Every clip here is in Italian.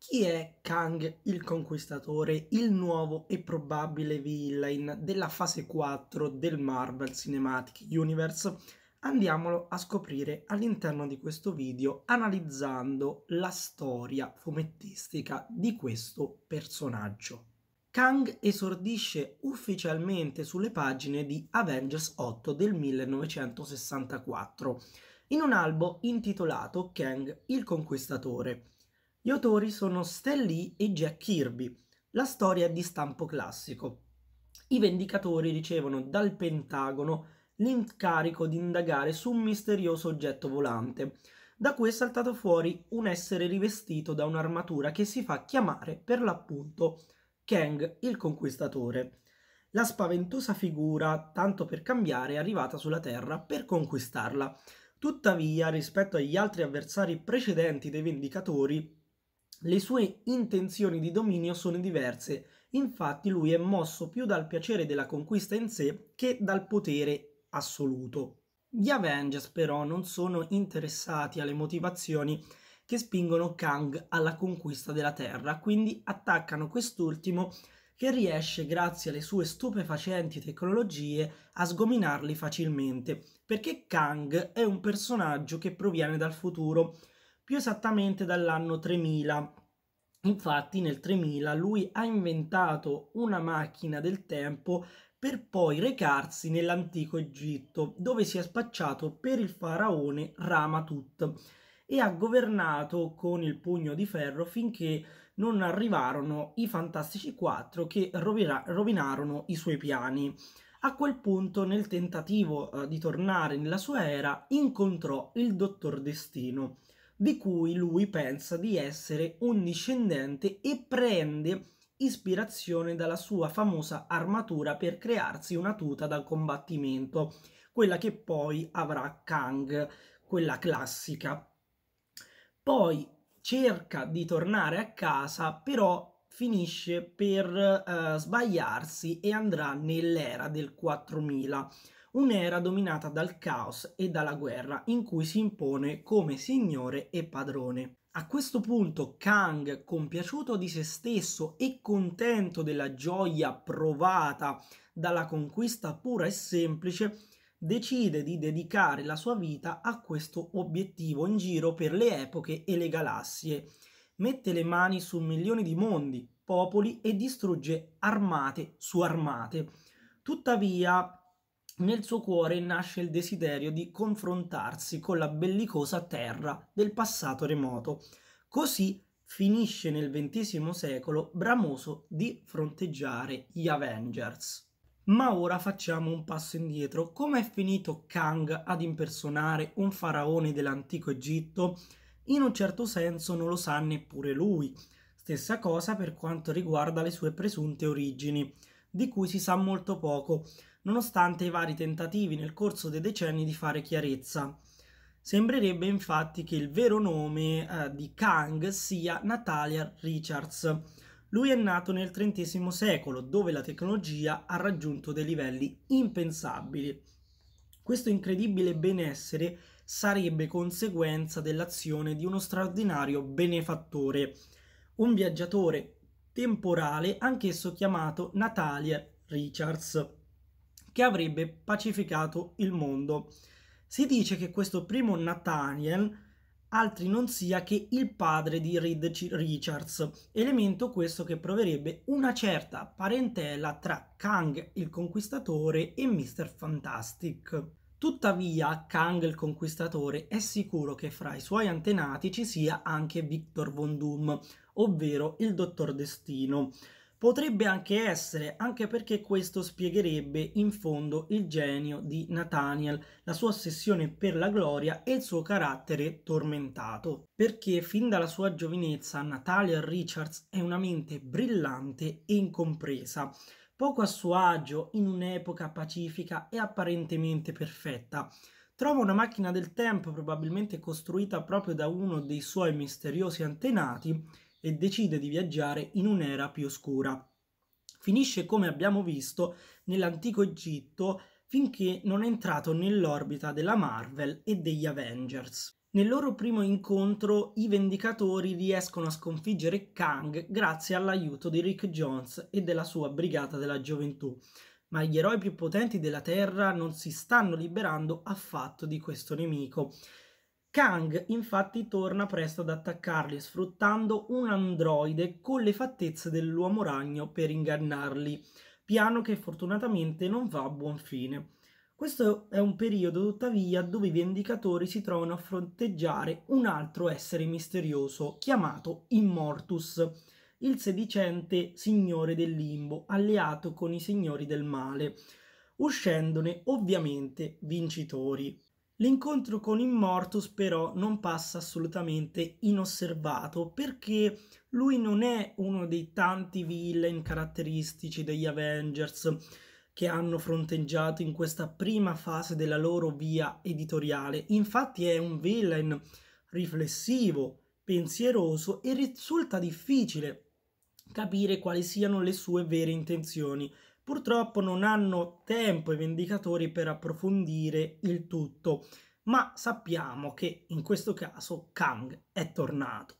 Chi è Kang il Conquistatore, il nuovo e probabile villain della fase 4 del Marvel Cinematic Universe? Andiamolo a scoprire all'interno di questo video analizzando la storia fumettistica di questo personaggio. Kang esordisce ufficialmente sulle pagine di Avengers 8 del 1964 in un albo intitolato Kang il Conquistatore gli autori sono Stan Lee e Jack Kirby. La storia è di stampo classico. I Vendicatori ricevono dal Pentagono l'incarico di indagare su un misterioso oggetto volante. Da cui è saltato fuori un essere rivestito da un'armatura che si fa chiamare per l'appunto Kang il Conquistatore. La spaventosa figura, tanto per cambiare, è arrivata sulla Terra per conquistarla. Tuttavia, rispetto agli altri avversari precedenti dei Vendicatori, le sue intenzioni di dominio sono diverse, infatti lui è mosso più dal piacere della conquista in sé che dal potere assoluto. Gli Avengers però non sono interessati alle motivazioni che spingono Kang alla conquista della Terra, quindi attaccano quest'ultimo che riesce, grazie alle sue stupefacenti tecnologie, a sgominarli facilmente, perché Kang è un personaggio che proviene dal futuro più esattamente dall'anno 3000. Infatti nel 3000 lui ha inventato una macchina del tempo per poi recarsi nell'antico Egitto, dove si è spacciato per il faraone Ramatut e ha governato con il pugno di ferro finché non arrivarono i Fantastici Quattro che rovira- rovinarono i suoi piani. A quel punto, nel tentativo eh, di tornare nella sua era, incontrò il Dottor Destino, di cui lui pensa di essere un discendente e prende ispirazione dalla sua famosa armatura per crearsi una tuta da combattimento, quella che poi avrà Kang, quella classica. Poi cerca di tornare a casa, però finisce per eh, sbagliarsi e andrà nell'era del 4000 un'era dominata dal caos e dalla guerra in cui si impone come signore e padrone. A questo punto Kang, compiaciuto di se stesso e contento della gioia provata dalla conquista pura e semplice, decide di dedicare la sua vita a questo obiettivo in giro per le epoche e le galassie. Mette le mani su milioni di mondi, popoli e distrugge armate su armate. Tuttavia, nel suo cuore nasce il desiderio di confrontarsi con la bellicosa terra del passato remoto. Così finisce nel XX secolo bramoso di fronteggiare gli Avengers. Ma ora facciamo un passo indietro. Come è finito Kang ad impersonare un faraone dell'antico Egitto? In un certo senso non lo sa neppure lui. Stessa cosa per quanto riguarda le sue presunte origini, di cui si sa molto poco nonostante i vari tentativi nel corso dei decenni di fare chiarezza. Sembrerebbe infatti che il vero nome eh, di Kang sia Natalia Richards. Lui è nato nel XX secolo, dove la tecnologia ha raggiunto dei livelli impensabili. Questo incredibile benessere sarebbe conseguenza dell'azione di uno straordinario benefattore, un viaggiatore temporale, anch'esso chiamato Natalia Richards che avrebbe pacificato il mondo. Si dice che questo primo Nathaniel altri non sia che il padre di Reed Richards, elemento questo che proverebbe una certa parentela tra Kang il Conquistatore e Mr. Fantastic. Tuttavia, Kang il Conquistatore è sicuro che fra i suoi antenati ci sia anche Victor Von Doom, ovvero il Dottor Destino, Potrebbe anche essere, anche perché questo spiegherebbe in fondo il genio di Nathaniel, la sua ossessione per la gloria e il suo carattere tormentato. Perché fin dalla sua giovinezza Nathaniel Richards è una mente brillante e incompresa, poco a suo agio in un'epoca pacifica e apparentemente perfetta. Trova una macchina del tempo probabilmente costruita proprio da uno dei suoi misteriosi antenati e decide di viaggiare in un'era più oscura. Finisce, come abbiamo visto, nell'antico Egitto finché non è entrato nell'orbita della Marvel e degli Avengers. Nel loro primo incontro i Vendicatori riescono a sconfiggere Kang grazie all'aiuto di Rick Jones e della sua Brigata della Gioventù, ma gli eroi più potenti della Terra non si stanno liberando affatto di questo nemico Kang infatti torna presto ad attaccarli sfruttando un androide con le fattezze dell'uomo ragno per ingannarli, piano che fortunatamente non va a buon fine. Questo è un periodo tuttavia dove i Vendicatori si trovano a fronteggiare un altro essere misterioso chiamato Immortus, il sedicente signore del limbo alleato con i signori del male, uscendone ovviamente vincitori. L'incontro con Immortus però non passa assolutamente inosservato perché lui non è uno dei tanti villain caratteristici degli Avengers che hanno fronteggiato in questa prima fase della loro via editoriale. Infatti è un villain riflessivo, pensieroso e risulta difficile capire quali siano le sue vere intenzioni purtroppo non hanno tempo i Vendicatori per approfondire il tutto, ma sappiamo che in questo caso Kang è tornato.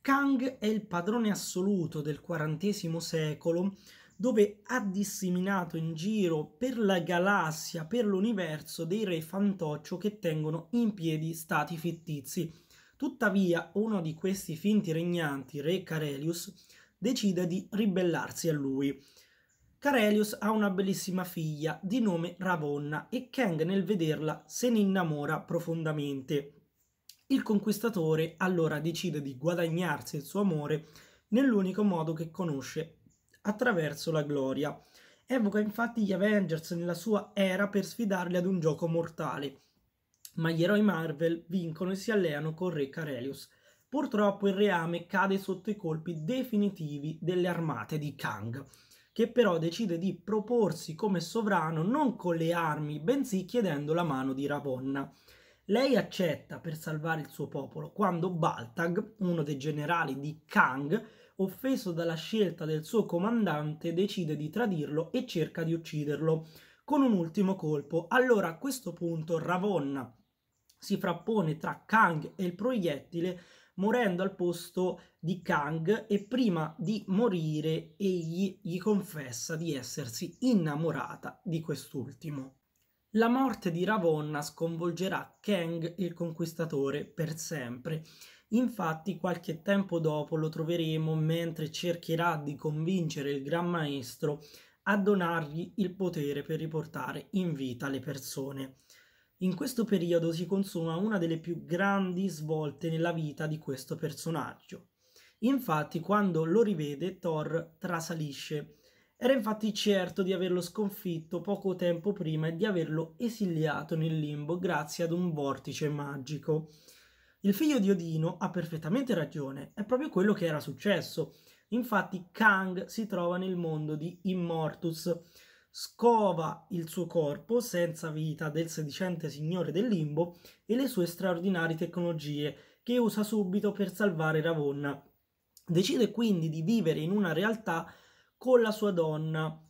Kang è il padrone assoluto del quarantesimo secolo dove ha disseminato in giro per la galassia, per l'universo, dei re fantoccio che tengono in piedi stati fittizi. Tuttavia, uno di questi finti regnanti, re Carelius, decide di ribellarsi a lui. Carelius ha una bellissima figlia di nome Ravonna e Kang nel vederla se ne innamora profondamente. Il conquistatore allora decide di guadagnarsi il suo amore nell'unico modo che conosce, attraverso la gloria. Evoca infatti gli Avengers nella sua era per sfidarli ad un gioco mortale, ma gli eroi Marvel vincono e si alleano con Re Carelius. Purtroppo il reame cade sotto i colpi definitivi delle armate di Kang che però decide di proporsi come sovrano non con le armi, bensì chiedendo la mano di Ravonna. Lei accetta per salvare il suo popolo quando Baltag, uno dei generali di Kang, offeso dalla scelta del suo comandante, decide di tradirlo e cerca di ucciderlo con un ultimo colpo. Allora a questo punto Ravonna si frappone tra Kang e il proiettile morendo al posto di Kang e prima di morire egli gli confessa di essersi innamorata di quest'ultimo. La morte di Ravonna sconvolgerà Kang il conquistatore per sempre. Infatti qualche tempo dopo lo troveremo mentre cercherà di convincere il Gran Maestro a donargli il potere per riportare in vita le persone. In questo periodo si consuma una delle più grandi svolte nella vita di questo personaggio. Infatti, quando lo rivede, Thor trasalisce. Era infatti certo di averlo sconfitto poco tempo prima e di averlo esiliato nel limbo grazie ad un vortice magico. Il figlio di Odino ha perfettamente ragione, è proprio quello che era successo. Infatti Kang si trova nel mondo di Immortus, scova il suo corpo senza vita del sedicente signore del limbo e le sue straordinarie tecnologie che usa subito per salvare Ravonna. Decide quindi di vivere in una realtà con la sua donna,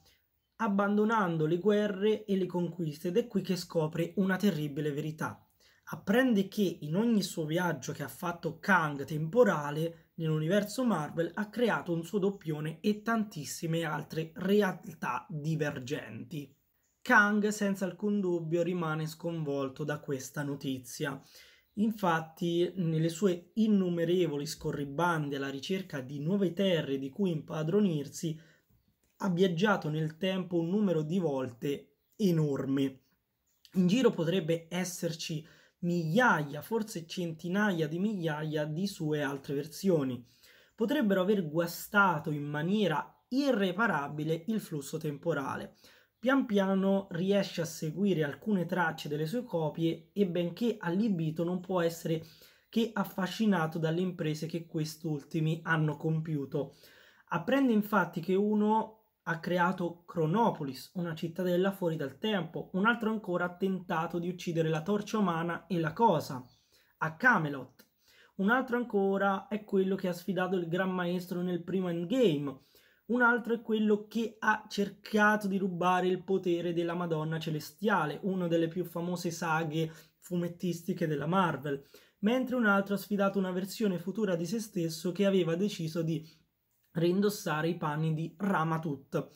abbandonando le guerre e le conquiste ed è qui che scopre una terribile verità. Apprende che in ogni suo viaggio che ha fatto Kang temporale nell'universo Marvel ha creato un suo doppione e tantissime altre realtà divergenti. Kang senza alcun dubbio rimane sconvolto da questa notizia. Infatti, nelle sue innumerevoli scorribande alla ricerca di nuove terre di cui impadronirsi, ha viaggiato nel tempo un numero di volte enorme. In giro potrebbe esserci migliaia, forse centinaia di migliaia di sue altre versioni. Potrebbero aver guastato in maniera irreparabile il flusso temporale. Pian piano riesce a seguire alcune tracce delle sue copie e benché allibito non può essere che affascinato dalle imprese che quest'ultimi hanno compiuto. Apprende infatti che uno ha creato Cronopolis, una cittadella fuori dal tempo, un altro ancora ha tentato di uccidere la torcia umana e la cosa, a Camelot. Un altro ancora è quello che ha sfidato il Gran Maestro nel primo Endgame. Un altro è quello che ha cercato di rubare il potere della Madonna Celestiale, una delle più famose saghe fumettistiche della Marvel, mentre un altro ha sfidato una versione futura di se stesso che aveva deciso di reindossare i panni di Ramatut.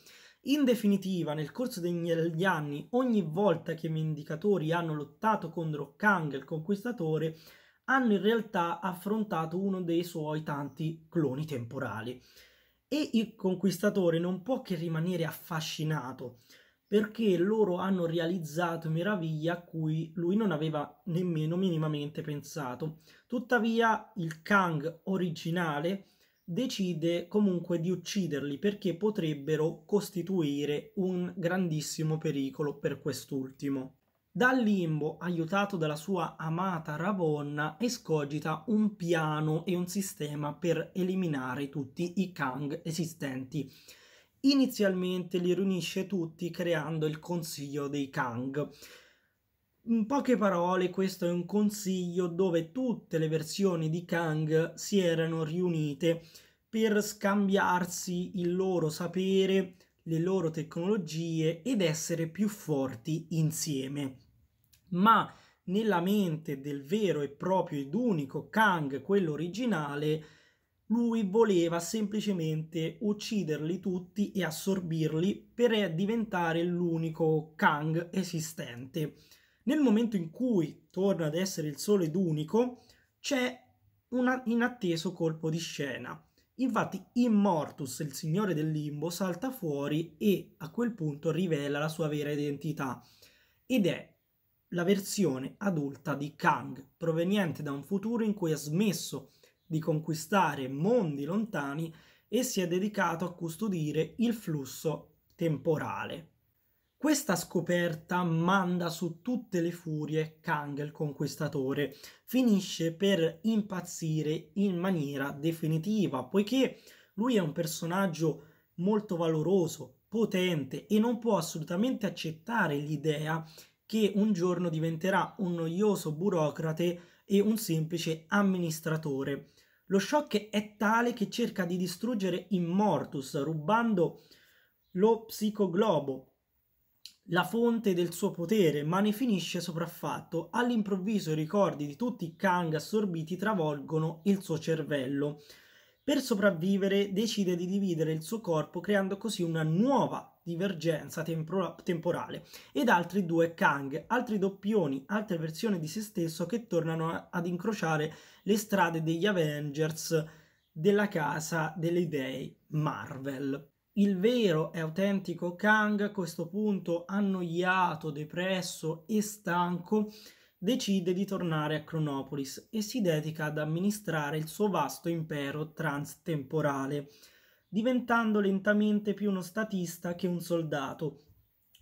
In definitiva, nel corso degli anni, ogni volta che i Vendicatori hanno lottato contro Kang il Conquistatore, hanno in realtà affrontato uno dei suoi tanti cloni temporali. E il Conquistatore non può che rimanere affascinato, perché loro hanno realizzato meraviglie a cui lui non aveva nemmeno minimamente pensato. Tuttavia, il Kang originale decide comunque di ucciderli perché potrebbero costituire un grandissimo pericolo per quest'ultimo. Dal limbo, aiutato dalla sua amata Ravonna, escogita un piano e un sistema per eliminare tutti i Kang esistenti. Inizialmente li riunisce tutti creando il Consiglio dei Kang in poche parole, questo è un consiglio dove tutte le versioni di Kang si erano riunite per scambiarsi il loro sapere, le loro tecnologie ed essere più forti insieme. Ma nella mente del vero e proprio ed unico Kang, quello originale, lui voleva semplicemente ucciderli tutti e assorbirli per diventare l'unico Kang esistente. Nel momento in cui torna ad essere il sole ed unico, c'è un inatteso colpo di scena. Infatti Immortus, il signore del limbo, salta fuori e a quel punto rivela la sua vera identità ed è la versione adulta di Kang, proveniente da un futuro in cui ha smesso di conquistare mondi lontani e si è dedicato a custodire il flusso temporale. Questa scoperta manda su tutte le furie Kang il conquistatore, finisce per impazzire in maniera definitiva, poiché lui è un personaggio molto valoroso, potente e non può assolutamente accettare l'idea che un giorno diventerà un noioso burocrate e un semplice amministratore. Lo shock è tale che cerca di distruggere Immortus rubando lo psicoglobo la fonte del suo potere, ma ne finisce sopraffatto. All'improvviso i ricordi di tutti i Kang assorbiti travolgono il suo cervello. Per sopravvivere decide di dividere il suo corpo creando così una nuova divergenza tempora- temporale ed altri due Kang, altri doppioni, altre versioni di se stesso che tornano ad incrociare le strade degli Avengers della casa delle dei Marvel il vero e autentico Kang, a questo punto annoiato, depresso e stanco, decide di tornare a Cronopolis e si dedica ad amministrare il suo vasto impero transtemporale, diventando lentamente più uno statista che un soldato,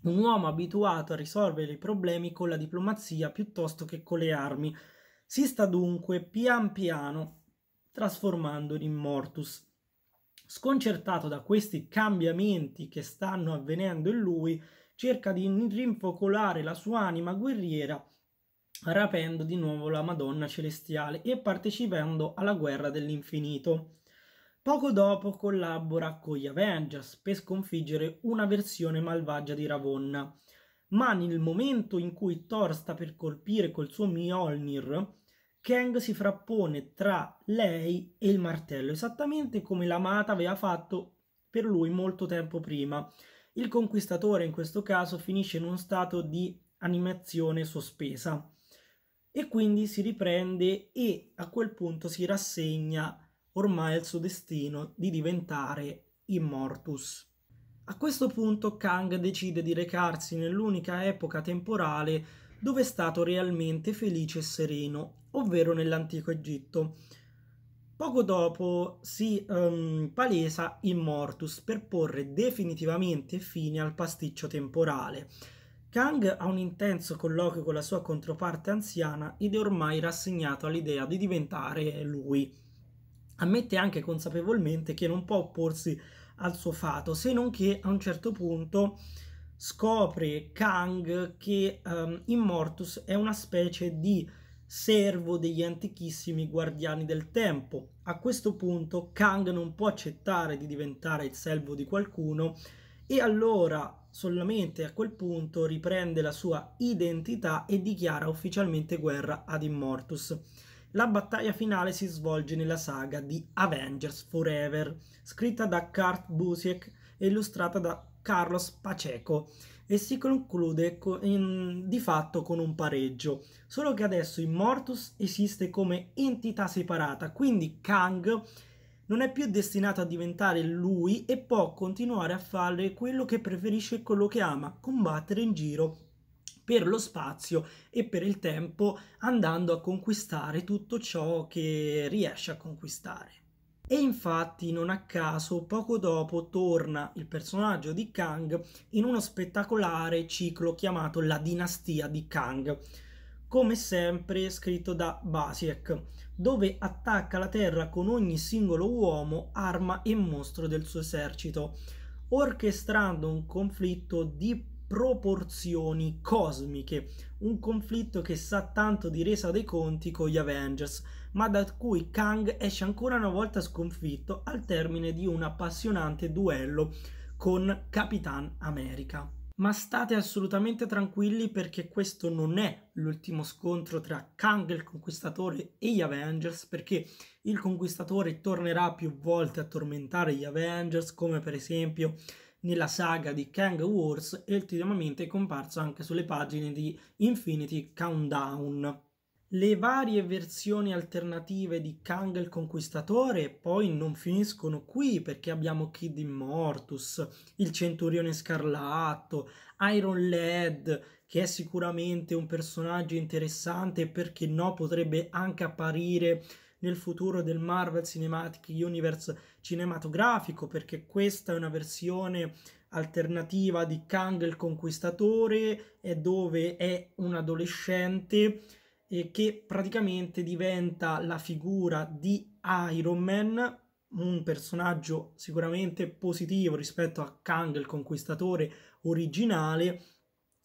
un uomo abituato a risolvere i problemi con la diplomazia piuttosto che con le armi. Si sta dunque pian piano trasformando in Immortus. Sconcertato da questi cambiamenti che stanno avvenendo in lui, cerca di rinfocolare la sua anima guerriera rapendo di nuovo la Madonna Celestiale e partecipando alla guerra dell'infinito. Poco dopo collabora con gli Avengers per sconfiggere una versione malvagia di Ravonna, ma nel momento in cui Thor sta per colpire col suo Mjolnir, Kang si frappone tra lei e il martello, esattamente come l'amata aveva fatto per lui molto tempo prima. Il conquistatore in questo caso finisce in uno stato di animazione sospesa e quindi si riprende e a quel punto si rassegna ormai al suo destino di diventare Immortus. A questo punto Kang decide di recarsi nell'unica epoca temporale dove è stato realmente felice e sereno, ovvero nell'antico Egitto. Poco dopo si um, palesa in Mortus per porre definitivamente fine al pasticcio temporale. Kang ha un intenso colloquio con la sua controparte anziana ed è ormai rassegnato all'idea di diventare lui. Ammette anche consapevolmente che non può opporsi al suo fato, se non che a un certo punto scopre Kang che um, Immortus è una specie di servo degli antichissimi guardiani del tempo. A questo punto Kang non può accettare di diventare il servo di qualcuno e allora solamente a quel punto riprende la sua identità e dichiara ufficialmente guerra ad Immortus. La battaglia finale si svolge nella saga di Avengers Forever, scritta da Kurt Busiek e illustrata da Carlos Paceco e si conclude in, di fatto con un pareggio. Solo che adesso Immortus esiste come entità separata, quindi Kang non è più destinato a diventare lui e può continuare a fare quello che preferisce e quello che ama, combattere in giro per lo spazio e per il tempo andando a conquistare tutto ciò che riesce a conquistare. E infatti non a caso poco dopo torna il personaggio di Kang in uno spettacolare ciclo chiamato La dinastia di Kang, come sempre scritto da Basiek, dove attacca la Terra con ogni singolo uomo, arma e mostro del suo esercito, orchestrando un conflitto di proporzioni cosmiche, un conflitto che sa tanto di resa dei conti con gli Avengers, ma da cui Kang esce ancora una volta sconfitto al termine di un appassionante duello con Capitan America. Ma state assolutamente tranquilli perché questo non è l'ultimo scontro tra Kang il Conquistatore e gli Avengers, perché il Conquistatore tornerà più volte a tormentare gli Avengers, come per esempio nella saga di Kang Wars e ultimamente è comparso anche sulle pagine di Infinity Countdown. Le varie versioni alternative di Kang il Conquistatore poi non finiscono qui perché abbiamo Kid Immortus, il Centurione Scarlatto, Iron Lad, che è sicuramente un personaggio interessante e perché no potrebbe anche apparire nel futuro del Marvel Cinematic Universe cinematografico perché questa è una versione alternativa di Kang il Conquistatore e dove è un adolescente eh, che praticamente diventa la figura di Iron Man, un personaggio sicuramente positivo rispetto a Kang il conquistatore originale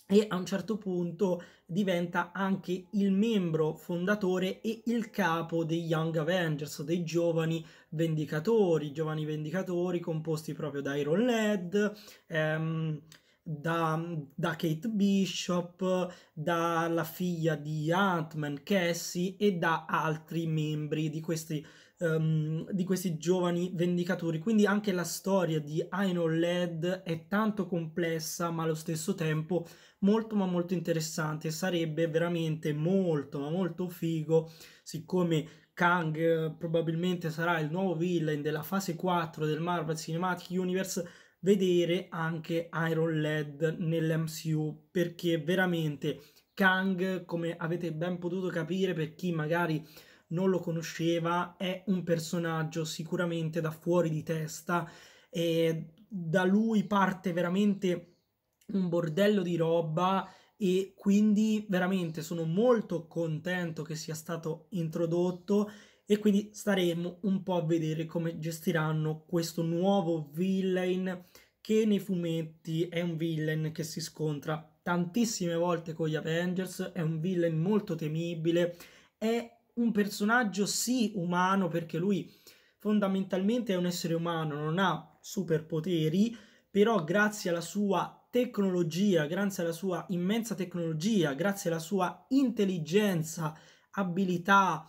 e a un certo punto diventa anche il membro fondatore e il capo dei Young Avengers, dei giovani vendicatori, giovani vendicatori composti proprio da Iron Lad, ehm, da, da, Kate Bishop, dalla figlia di Ant-Man Cassie e da altri membri di questi, um, di questi giovani vendicatori. Quindi anche la storia di Iron Led è tanto complessa, ma allo stesso tempo molto ma molto interessante. Sarebbe veramente molto ma molto figo, siccome Kang eh, probabilmente sarà il nuovo villain della fase 4 del Marvel Cinematic Universe vedere anche Iron Lad nell'MCU perché veramente Kang, come avete ben potuto capire per chi magari non lo conosceva, è un personaggio sicuramente da fuori di testa e da lui parte veramente un bordello di roba e quindi veramente sono molto contento che sia stato introdotto e quindi staremo un po' a vedere come gestiranno questo nuovo villain che nei fumetti è un villain che si scontra tantissime volte con gli Avengers, è un villain molto temibile, è un personaggio sì umano perché lui fondamentalmente è un essere umano, non ha superpoteri, però grazie alla sua tecnologia, grazie alla sua immensa tecnologia, grazie alla sua intelligenza, abilità,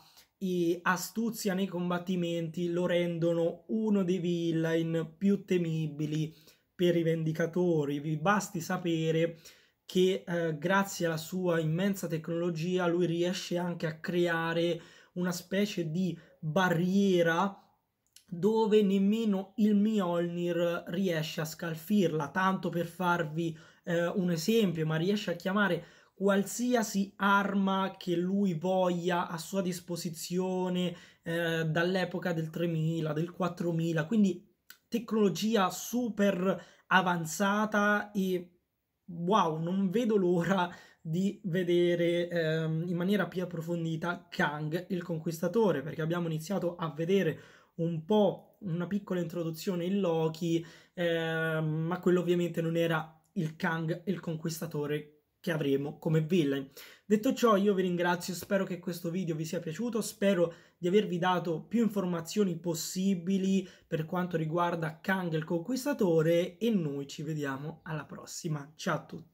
astuzia nei combattimenti lo rendono uno dei villain più temibili per i Vendicatori. Vi basti sapere che eh, grazie alla sua immensa tecnologia lui riesce anche a creare una specie di barriera dove nemmeno il Mjolnir riesce a scalfirla, tanto per farvi eh, un esempio, ma riesce a chiamare qualsiasi arma che lui voglia a sua disposizione eh, dall'epoca del 3000, del 4000, quindi tecnologia super avanzata e wow, non vedo l'ora di vedere eh, in maniera più approfondita Kang il Conquistatore, perché abbiamo iniziato a vedere un po' una piccola introduzione in Loki, eh, ma quello ovviamente non era il Kang il Conquistatore che avremo come villain. Detto ciò io vi ringrazio, spero che questo video vi sia piaciuto, spero di avervi dato più informazioni possibili per quanto riguarda Kang il Conquistatore e noi ci vediamo alla prossima. Ciao a tutti!